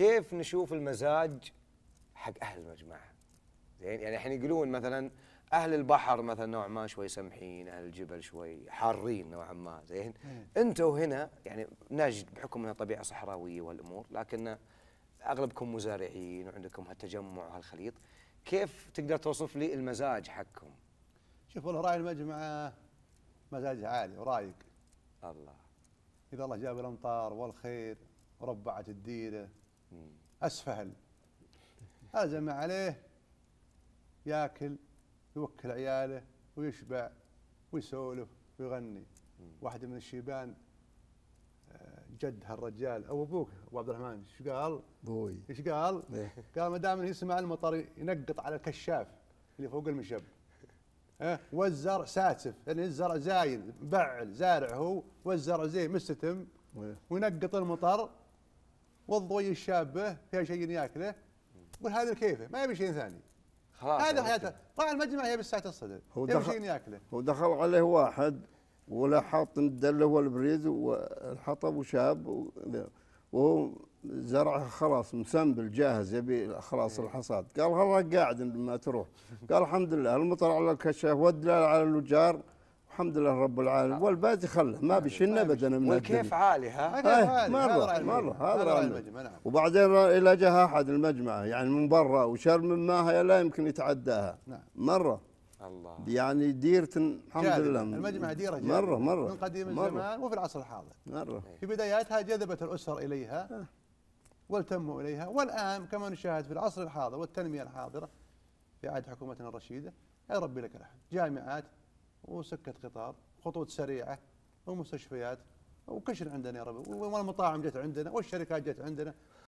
كيف نشوف المزاج حق اهل المجمعه زين يعني الحين يقولون مثلا اهل البحر مثلا نوعا ما شوي سمحين اهل الجبل شوي حارين نوعا ما زين انتم هنا يعني نجد بحكم انها طبيعه صحراويه والامور لكن اغلبكم مزارعين وعندكم هالتجمع وهالخليط كيف تقدر توصف لي المزاج حقكم شوف والله راعي المجمعه مزاجه عالي ورايق الله اذا الله جاب الامطار والخير وربعت الديره اسفهل هذا ما عليه ياكل يوكل عياله ويشبع ويسولف ويغني واحده من الشيبان آه، جد هالرجال او ابوك ابو عبد الرحمن ايش قال؟ ابوي ايش قال؟ إيه. قال ما دام يسمع المطر ينقط على الكشاف اللي فوق المشب أه؟ والزرع ساتف يعني الزرع زايد مبعل زارع هو والزرع زين مستتم إيه. وينقط المطر والضوي الشابه فيها شيء ياكله يقول هذا كيفه ما يبي شيء ثاني خلاص هذا يعني حياته طلع المجمع هي الساعه الصدر هو يبي شيء ياكله دخل عليه واحد ولا حاط الدله والبريد والحطب وشاب وهو زرع خلاص مسنبل جاهز يبي خلاص إيه. الحصاد قال هذا قاعد ما تروح قال الحمد لله المطر على الكشاف والدلال على الوجار الحمد لله رب العالمين آه. والباقي خله ما آه. ابدا من والكيف عالي ها آه، هذا مره مره هذا المجمع نعم وبعدين يلاجها احد المجمعه يعني من برا وشر من ماها لا يمكن يتعداها نعم مره الله يعني ديرة الحمد لله المجمع ديرة جالب. مرة مرة من قديم مرة الزمان وفي العصر الحاضر مرة في بداياتها جذبت الأسر إليها آه. والتموا إليها والآن كما نشاهد في العصر الحاضر والتنمية الحاضرة في عهد حكومتنا الرشيدة يا ربي لك الحمد جامعات وسكه قطار خطوط سريعه ومستشفيات وكل شيء عندنا يا ربي والمطاعم جت عندنا والشركات جت عندنا